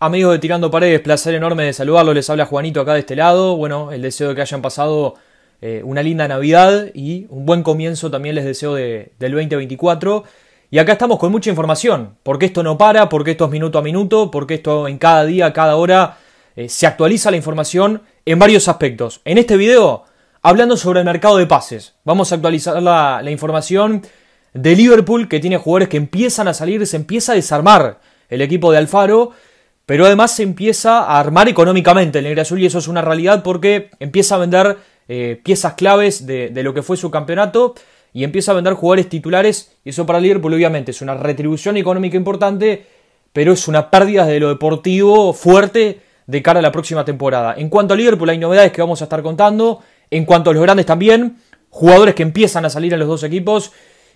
Amigos de Tirando Paredes, placer enorme de saludarlos. Les habla Juanito acá de este lado. Bueno, el deseo de que hayan pasado eh, una linda Navidad y un buen comienzo también les deseo del 2024. Y acá estamos con mucha información, porque esto no para, porque esto es minuto a minuto, porque esto en cada día, cada hora, eh, se actualiza la información en varios aspectos. En este video, hablando sobre el mercado de pases, vamos a actualizar la, la información de Liverpool, que tiene jugadores que empiezan a salir, se empieza a desarmar el equipo de Alfaro pero además se empieza a armar económicamente el Negro Azul y eso es una realidad porque empieza a vender eh, piezas claves de, lo que fue su campeonato y empieza a vender jugadores titulares y eso para Liverpool obviamente es una retribución económica importante, pero es una pérdida de lo deportivo fuerte de cara a la próxima temporada. En cuanto a Liverpool hay novedades que vamos a estar contando, en cuanto a los grandes también, jugadores que empiezan a salir a los dos equipos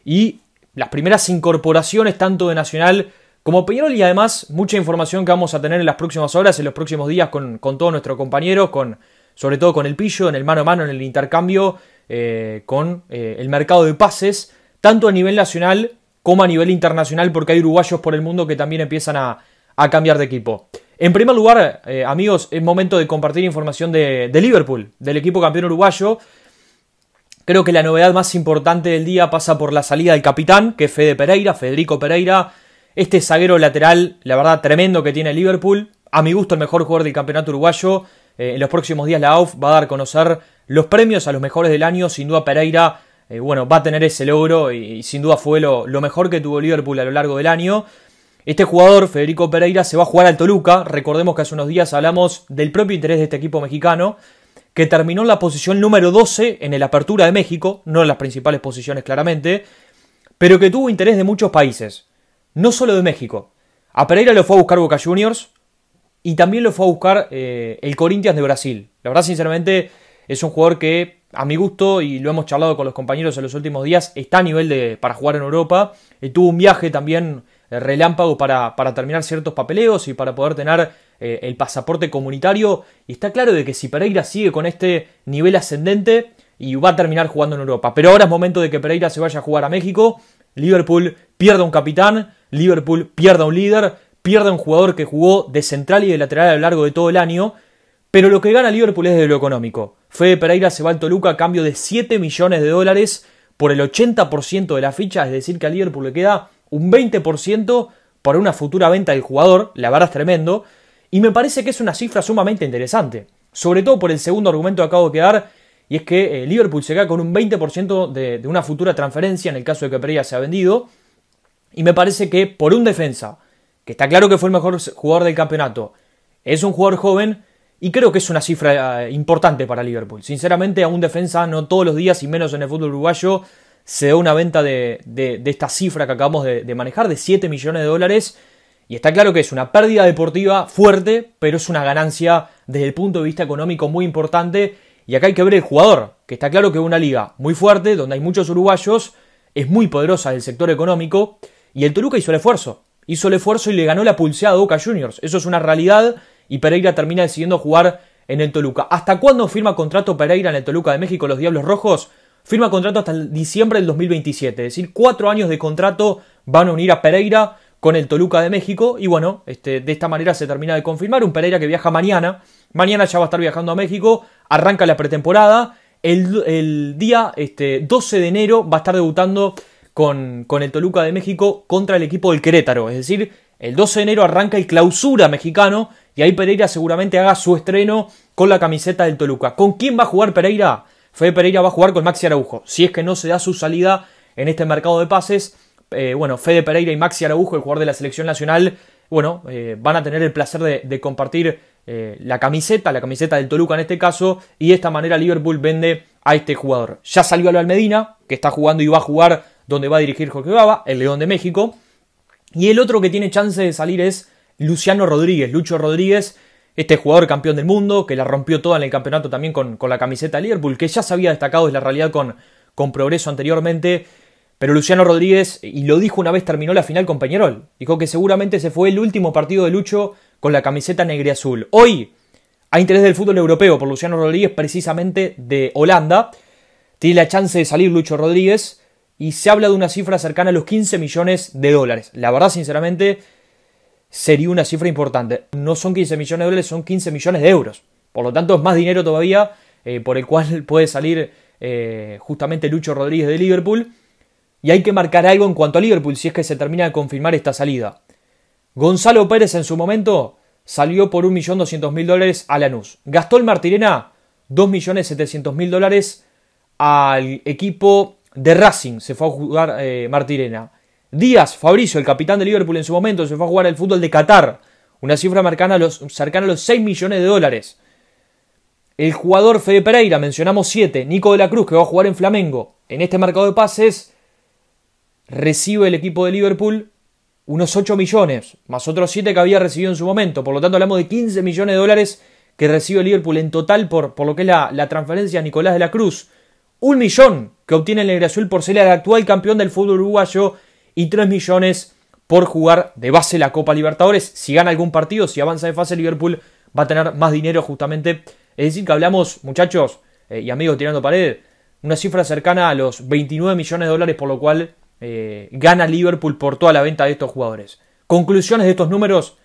y las primeras incorporaciones tanto de Nacional como opinión y además mucha información que vamos a tener en las próximas horas, en los próximos días con, todos nuestros compañeros, con, sobre todo con el pillo, en el mano a mano, en el intercambio, eh, con eh, el mercado de pases, tanto a nivel nacional como a nivel internacional, porque hay uruguayos por el mundo que también empiezan a, cambiar de equipo. En primer lugar, eh, amigos, es momento de compartir información de, de Liverpool, del equipo campeón uruguayo. Creo que la novedad más importante del día pasa por la salida del capitán, que es Fede Pereira, Federico Pereira, este zaguero lateral, la verdad, tremendo que tiene Liverpool. A mi gusto, el mejor jugador del campeonato uruguayo. Eh, en los próximos días la AUF va a dar a conocer los premios a los mejores del año. Sin duda Pereira, eh, bueno, va a tener ese logro y, sin duda fue lo, mejor que tuvo Liverpool a lo largo del año. Este jugador, Federico Pereira, se va a jugar al Toluca. Recordemos que hace unos días hablamos del propio interés de este equipo mexicano, que terminó en la posición número 12 en el Apertura de México, no en las principales posiciones claramente, pero que tuvo interés de muchos países no solo de México. A Pereira lo fue a buscar Boca Juniors y también lo fue a buscar eh, el Corinthians de Brasil. La verdad, sinceramente, es un jugador que, a mi gusto, y lo hemos charlado con los compañeros en los últimos días, está a nivel de, para jugar en Europa. Eh, tuvo un viaje también eh, relámpago para, terminar ciertos papeleos y para poder tener el pasaporte comunitario. Y está claro de que si Pereira sigue con este nivel ascendente y va a terminar jugando en Europa. Pero ahora es momento de que Pereira se vaya a jugar a México. Liverpool pierde un capitán, Liverpool pierde un líder, pierde un jugador que jugó de central y de lateral a lo largo de todo el año, pero lo que gana Liverpool es de lo económico. Fede Pereira se va al Toluca a cambio de 7 millones de dólares por el 80% de la ficha, es decir, que a Liverpool le queda un 20% para una futura venta del jugador, la verdad es tremendo, y me parece que es una cifra sumamente interesante, sobre todo por el segundo argumento que acabo de dar, y es que eh, Liverpool se queda con un 20% de, una futura transferencia en el caso de que Pereira ha vendido, y me parece que por un defensa, que está claro que fue el mejor jugador del campeonato, es un jugador joven y creo que es una cifra eh, importante para Liverpool. Sinceramente, a un defensa no todos los días y menos en el fútbol uruguayo se da una venta de, esta cifra que acabamos de, de manejar de 7 millones de dólares. Y está claro que es una pérdida deportiva fuerte, pero es una ganancia desde el punto de vista económico muy importante. Y acá hay que ver el jugador, que está claro que es una liga muy fuerte, donde hay muchos uruguayos, es muy poderosa del sector económico, y el Toluca hizo el esfuerzo. Hizo el esfuerzo y le ganó la pulseada a Boca Juniors. Eso es una realidad y Pereira termina decidiendo jugar en el Toluca. ¿Hasta cuándo firma contrato Pereira en el Toluca de México los Diablos Rojos? Firma contrato hasta diciembre del 2027. Es decir, cuatro años de contrato van a unir a Pereira con el Toluca de México. Y bueno, este, de esta manera se termina de confirmar. Un Pereira que viaja mañana. Mañana ya va a estar viajando a México. Arranca la pretemporada. El, día este, 12 de enero va a estar debutando con, el Toluca de México contra el equipo del Querétaro. Es decir, el 12 de enero arranca el clausura mexicano y ahí Pereira seguramente haga su estreno con la camiseta del Toluca. ¿Con quién va a jugar Pereira? Fede Pereira va a jugar con Maxi Araujo. Si es que no se da su salida en este mercado de pases, eh, bueno, Fede Pereira y Maxi Araujo, el jugador de la selección nacional, bueno, eh, van a tener el placer de, compartir eh, la camiseta, la camiseta del Toluca en este caso, y de esta manera Liverpool vende a este jugador. Ya salió Almedina, Medina, que está jugando y va a jugar donde va a dirigir Jorge Baba, el León de México. Y el otro que tiene chance de salir es Luciano Rodríguez, Lucho Rodríguez, este jugador campeón del mundo, que la rompió toda en el campeonato también con, la camiseta de Liverpool, que ya se había destacado, es la realidad con, con progreso anteriormente. Pero Luciano Rodríguez, y lo dijo una vez terminó la final con Peñarol, dijo que seguramente se fue el último partido de Lucho con la camiseta negra azul. Hoy, a interés del fútbol europeo por Luciano Rodríguez, precisamente de Holanda, tiene la chance de salir Lucho Rodríguez y se habla de una cifra cercana a los 15 millones de dólares. La verdad, sinceramente, sería una cifra importante. No son 15 millones de dólares, son 15 millones de euros. Por lo tanto, es más dinero todavía eh, por el cual puede salir eh, justamente Lucho Rodríguez de Liverpool. Y hay que marcar algo en cuanto a Liverpool si es que se termina de confirmar esta salida. Gonzalo Pérez en su momento salió por 1.200.000 dólares a Lanús. Gastó el Martirena 2.700.000 dólares al equipo de Racing se fue a jugar eh, Martirena. Díaz, Fabricio, el capitán de Liverpool en su momento, se fue a jugar al fútbol de Qatar. Una cifra cercana a los, cercana a los 6 millones de dólares. El jugador Fede Pereira, mencionamos 7. Nico de la Cruz, que va a jugar en Flamengo. En este mercado de pases, recibe el equipo de Liverpool unos 8 millones, más otros 7 que había recibido en su momento. Por lo tanto, hablamos de 15 millones de dólares que recibe Liverpool en total por, por lo que es la, la transferencia de Nicolás de la Cruz un millón que obtiene el Negrasul por ser el actual campeón del fútbol uruguayo y 3 millones por jugar de base la Copa Libertadores. Si gana algún partido, si avanza de fase, Liverpool va a tener más dinero justamente. Es decir, que hablamos, muchachos eh, y amigos tirando pared, una cifra cercana a los 29 millones de dólares, por lo cual eh, gana Liverpool por toda la venta de estos jugadores. Conclusiones de estos números,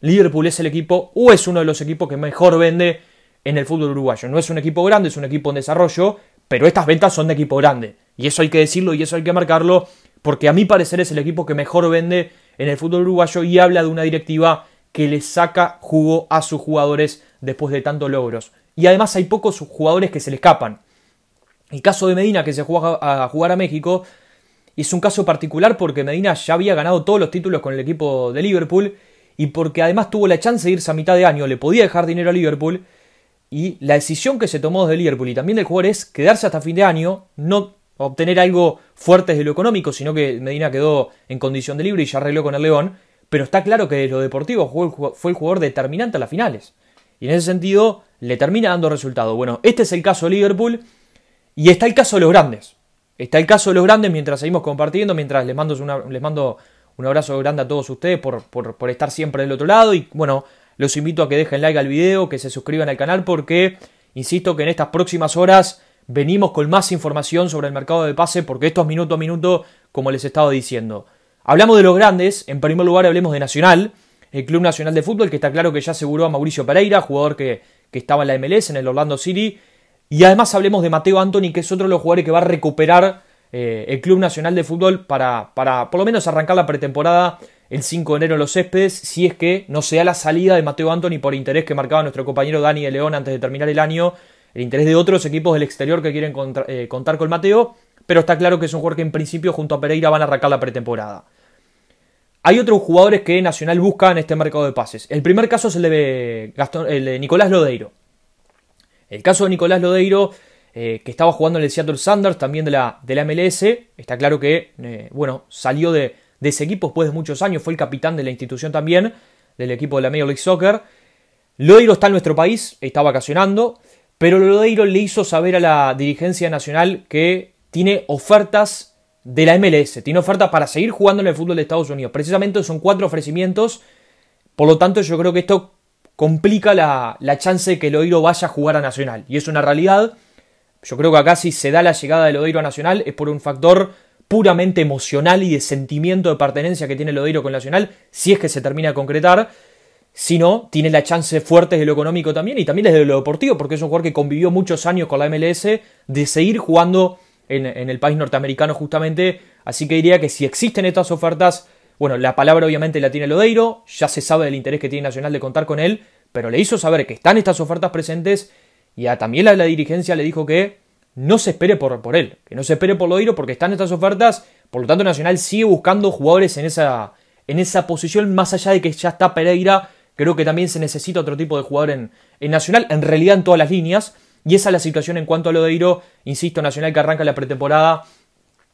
Liverpool es el equipo o es uno de los equipos que mejor vende en el fútbol uruguayo. No es un equipo grande, es un equipo en desarrollo pero estas ventas son de equipo grande. Y eso hay que decirlo y eso hay que marcarlo, porque a mi parecer es el equipo que mejor vende en el fútbol uruguayo y habla de una directiva que le saca jugo a sus jugadores después de tantos logros. Y además hay pocos jugadores que se le escapan. El caso de Medina, que se juega a jugar a México, es un caso particular porque Medina ya había ganado todos los títulos con el equipo de Liverpool y porque además tuvo la chance de irse a mitad de año, le podía dejar dinero a Liverpool y la decisión que se tomó desde Liverpool y también del jugador es quedarse hasta fin de año, no obtener algo fuerte de lo económico, sino que Medina quedó en condición de libre y ya arregló con el León, pero está claro que desde lo deportivo fue el jugador determinante a las finales. Y en ese sentido le termina dando resultado. Bueno, este es el caso de Liverpool y está el caso de los grandes. Está el caso de los grandes mientras seguimos compartiendo, mientras les mando, les mando un abrazo grande a todos ustedes por, por, por estar siempre del otro lado y bueno, los invito a que dejen like al video, que se suscriban al canal porque, insisto, que en estas próximas horas venimos con más información sobre el mercado de pase porque esto es minuto a minuto, como les estaba diciendo. Hablamos de los grandes, en primer lugar hablemos de Nacional, el Club Nacional de Fútbol, que está claro que ya aseguró a Mauricio Pereira, jugador que, estaba en la MLS, en el Orlando City. Y además hablemos de Mateo Anthony, que es otro de los jugadores que va a recuperar eh, el Club Nacional de Fútbol para, para por lo menos arrancar la pretemporada el 5 de enero en los céspedes si es que no sea la salida de Mateo Anthony por interés que marcaba nuestro compañero Dani de León antes de terminar el año, el interés de otros equipos del exterior que quieren eh, contar con Mateo, pero está claro que es un jugador que en principio junto a Pereira van a arrancar la pretemporada. Hay otros jugadores que Nacional busca en este mercado de pases. El primer caso es el de, el Nicolás Lodeiro. El caso de Nicolás Lodeiro, eh, que estaba jugando en el Seattle Sanders, también de la, de la MLS, está claro que eh, bueno, salió de, de ese equipo después de muchos años, fue el capitán de la institución también, del equipo de la Major League Soccer. Lodeiro está en nuestro país, está vacacionando, pero Lodeiro le hizo saber a la dirigencia nacional que tiene ofertas de la MLS, tiene ofertas para seguir jugando en el fútbol de Estados Unidos. Precisamente son cuatro ofrecimientos, por lo tanto yo creo que esto complica la, la chance de que Lodeiro vaya a jugar a Nacional, y es una realidad. Yo creo que acá si se da la llegada de Lodeiro a Nacional es por un factor puramente emocional y de sentimiento de pertenencia que tiene Lodeiro con Nacional, si es que se termina a concretar. Si no, tiene la chance fuerte de lo económico también y también desde lo deportivo, porque es un jugador que convivió muchos años con la MLS de seguir jugando en, el país norteamericano justamente. Así que diría que si existen estas ofertas, bueno, la palabra obviamente la tiene Lodeiro, ya se sabe del interés que tiene Nacional de contar con él, pero le hizo saber que están estas ofertas presentes y a, también la dirigencia le dijo que no se espere por, él, que no se espere por Lodeiro porque están estas ofertas, por lo tanto Nacional sigue buscando jugadores en esa, en esa posición, más allá de que ya está Pereira, creo que también se necesita otro tipo de jugador en, en Nacional, en realidad en todas las líneas, y esa es la situación en cuanto a Lodeiro, insisto, Nacional que arranca la pretemporada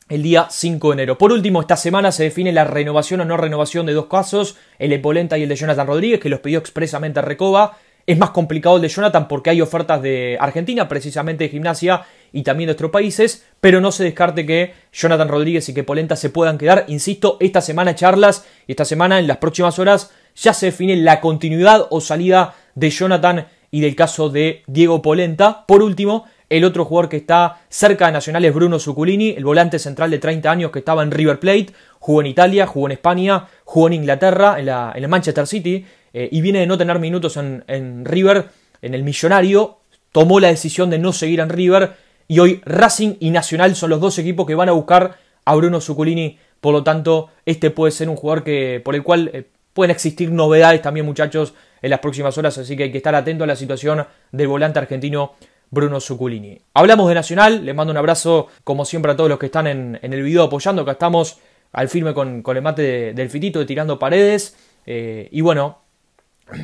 el día 5 de enero. Por último, esta semana se define la renovación o no renovación de dos casos, el de Polenta y el de Jonathan Rodríguez, que los pidió expresamente a Recoba. Es más complicado el de Jonathan porque hay ofertas de Argentina, precisamente de gimnasia, y también de otros países, pero no se descarte que Jonathan Rodríguez y que Polenta se puedan quedar. Insisto, esta semana charlas y esta semana en las próximas horas ya se define la continuidad o salida de Jonathan y del caso de Diego Polenta. Por último, el otro jugador que está cerca de Nacional es Bruno Zuculini, el volante central de 30 años que estaba en River Plate, jugó en Italia, jugó en España, jugó en Inglaterra, en, la, en el Manchester City, eh, y viene de no tener minutos en River, en el Millonario, tomó la decisión de no seguir en River, y hoy Racing y Nacional son los dos equipos que van a buscar a Bruno Zuccolini. Por lo tanto, este puede ser un jugador que, por el cual eh, pueden existir novedades también, muchachos, en las próximas horas. Así que hay que estar atento a la situación del volante argentino Bruno Zuccolini. Hablamos de Nacional, les mando un abrazo como siempre a todos los que están en, el video apoyando, acá estamos al firme con, el mate del fitito, de tirando paredes. Eh, y bueno,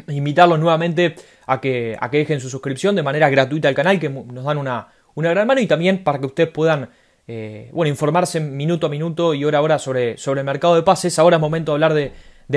invitarlos nuevamente a que, a que dejen su suscripción de manera gratuita al canal, que nos dan una, una gran mano y también para que ustedes puedan eh, bueno, informarse minuto a minuto y hora a hora sobre, sobre el mercado de pases. Ahora es momento de hablar de,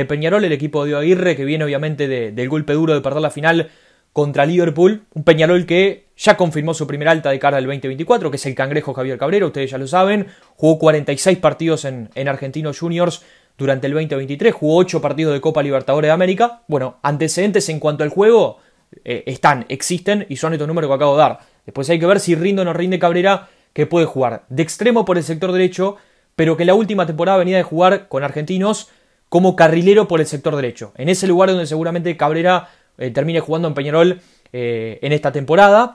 Peñarol, el equipo de Aguirre, que viene obviamente del golpe duro de perder la final contra Liverpool. Un Peñarol que ya confirmó su primera alta de cara al 2024, que es el cangrejo Javier Cabrera, ustedes ya lo saben. Jugó 46 partidos en, Argentinos Juniors durante el 2023, jugó 8 partidos de Copa Libertadores de América. Bueno, antecedentes en cuanto al juego eh, están, existen y son estos números que acabo de dar. Después hay que ver si rinde o no rinde Cabrera, que puede jugar de extremo por el sector derecho, pero que la última temporada venía de jugar con argentinos como carrilero por el sector derecho. En ese lugar donde seguramente Cabrera eh, termine jugando en Peñarol eh, en esta temporada.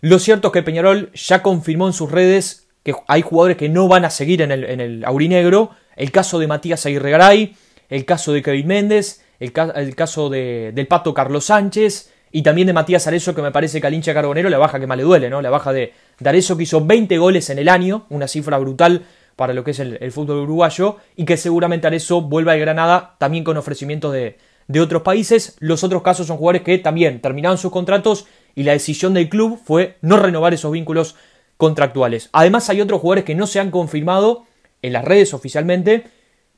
Lo cierto es que Peñarol ya confirmó en sus redes que hay jugadores que no van a seguir en el, aurinegro. El caso de Matías Aguirre Garay, el caso de Kevin Méndez, el, caso del Pato Carlos Sánchez, y también de Matías Arezzo, que me parece que al carbonero la baja que más le duele, ¿no? La baja de, Arezzo, que hizo 20 goles en el año, una cifra brutal para lo que es el, fútbol uruguayo, y que seguramente Arezo vuelva de Granada también con ofrecimientos de, de otros países. Los otros casos son jugadores que también terminaron sus contratos y la decisión del club fue no renovar esos vínculos contractuales. Además hay otros jugadores que no se han confirmado en las redes oficialmente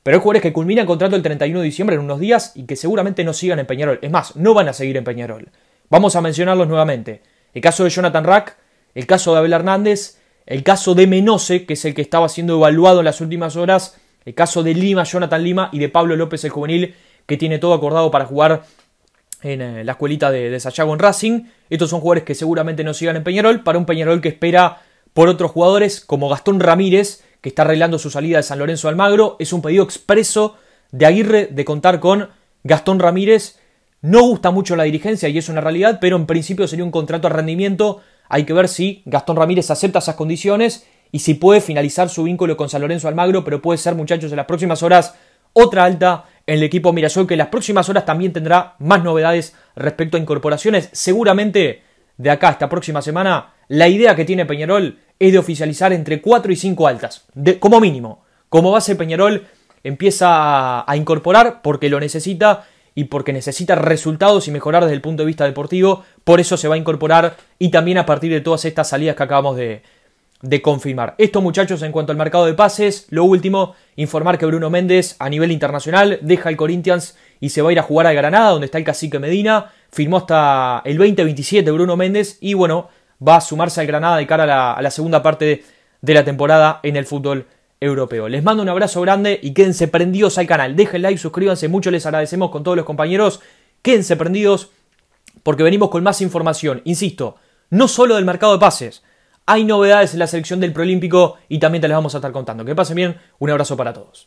pero hay jugadores que culminan contrato el 31 de diciembre en unos días y que seguramente no sigan en Peñarol. Es más, no van a seguir en Peñarol. Vamos a mencionarlos nuevamente. El caso de Jonathan Rack, el caso de Abel Hernández, el caso de Menose, que es el que estaba siendo evaluado en las últimas horas, el caso de Lima, Jonathan Lima, y de Pablo López el juvenil, que tiene todo acordado para jugar en eh, la escuelita de, de en Racing. Estos son jugadores que seguramente no sigan en Peñarol, para un Peñarol que espera por otros jugadores como Gastón Ramírez, que está arreglando su salida de San Lorenzo Almagro. Es un pedido expreso de Aguirre de contar con Gastón Ramírez. No gusta mucho la dirigencia y es una realidad, pero en principio sería un contrato a rendimiento. Hay que ver si Gastón Ramírez acepta esas condiciones y si puede finalizar su vínculo con San Lorenzo Almagro, pero puede ser, muchachos, en las próximas horas otra alta en el equipo Mirasol, que en las próximas horas también tendrá más novedades respecto a incorporaciones. Seguramente de acá esta próxima semana, la idea que tiene Peñarol es de oficializar entre 4 y 5 altas, de, como mínimo. Como base Peñarol empieza a incorporar porque lo necesita y porque necesita resultados y mejorar desde el punto de vista deportivo, por eso se va a incorporar y también a partir de todas estas salidas que acabamos de, confirmar. Esto muchachos en cuanto al mercado de pases, lo último, informar que Bruno Méndez a nivel internacional deja el Corinthians y se va a ir a jugar a Granada, donde está el cacique Medina, firmó hasta el 2027 Bruno Méndez y bueno, va a sumarse al Granada de cara a la, segunda parte de, de, la temporada en el fútbol europeo. Les mando un abrazo grande y quédense prendidos al canal. Dejen like, suscríbanse, mucho les agradecemos con todos los compañeros. Quédense prendidos porque venimos con más información, insisto, no solo del mercado de pases. Hay novedades en la selección del Prolímpico y también te las vamos a estar contando. Que pasen bien, un abrazo para todos.